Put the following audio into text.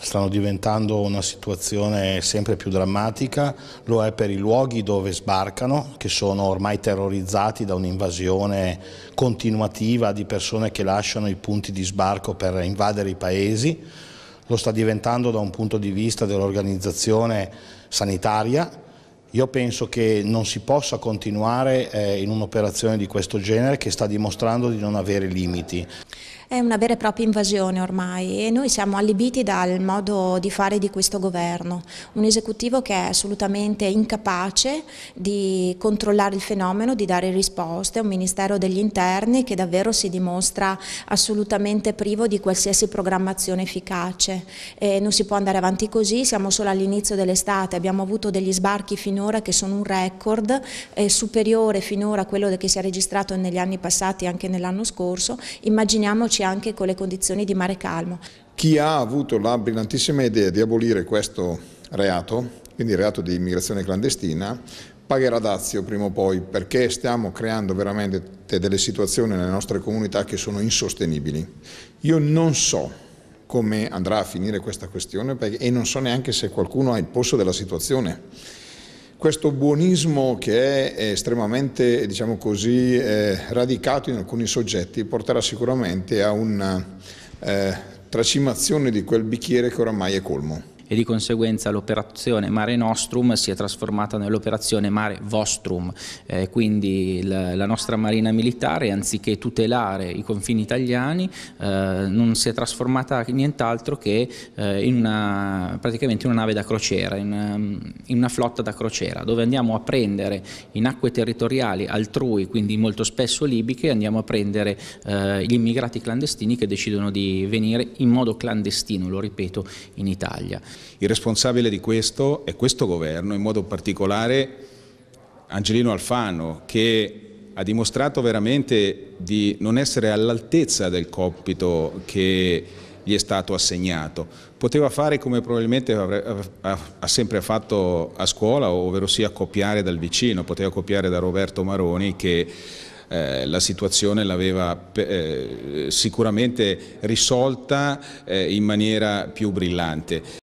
stanno diventando una situazione sempre più drammatica, lo è per i luoghi dove sbarcano, che sono ormai terrorizzati da un'invasione continuativa di persone che lasciano i punti di sbarco per invadere i paesi, lo sta diventando da un punto di vista dell'organizzazione sanitaria. Io penso che non si possa continuare eh, in un'operazione di questo genere che sta dimostrando di non avere limiti. È una vera e propria invasione ormai e noi siamo allibiti dal modo di fare di questo governo, un esecutivo che è assolutamente incapace di controllare il fenomeno, di dare risposte, un Ministero degli Interni che davvero si dimostra assolutamente privo di qualsiasi programmazione efficace. E non si può andare avanti così, siamo solo all'inizio dell'estate, abbiamo avuto degli sbarchi finora che sono un record eh, superiore finora a quello che si è registrato negli anni passati e anche nell'anno scorso, immaginiamoci adattarci anche con le condizioni di mare calmo. Chi ha avuto la brillantissima idea di abolire questo reato, quindi il reato di immigrazione clandestina, pagherà dazio prima o poi perché stiamo creando veramente delle situazioni nelle nostre comunità che sono insostenibili. Io non so come andrà a finire questa questione e non so neanche se qualcuno ha il polso della situazione questo buonismo che è estremamente diciamo così, eh, radicato in alcuni soggetti porterà sicuramente a una eh, tracimazione di quel bicchiere che oramai è colmo e di conseguenza l'operazione Mare Nostrum si è trasformata nell'operazione Mare Vostrum, eh, quindi la, la, nostra Marina Militare anziché tutelare i confini italiani eh, non si è trasformata nient'altro che eh, in una, praticamente in una nave da crociera, in, ehm, in una flotta da crociera, dove andiamo a prendere in acque territoriali altrui, quindi molto spesso libiche, andiamo a prendere eh, gli immigrati clandestini che decidono di venire in modo clandestino, lo ripeto, in Italia. Il responsabile di questo è questo governo, in modo particolare Angelino Alfano, che ha dimostrato veramente di non essere all'altezza del compito che gli è stato assegnato. Poteva fare come probabilmente ha sempre fatto a scuola, ovvero sia copiare dal vicino, poteva copiare da Roberto Maroni che eh, la situazione l'aveva eh, sicuramente risolta eh, in maniera più brillante.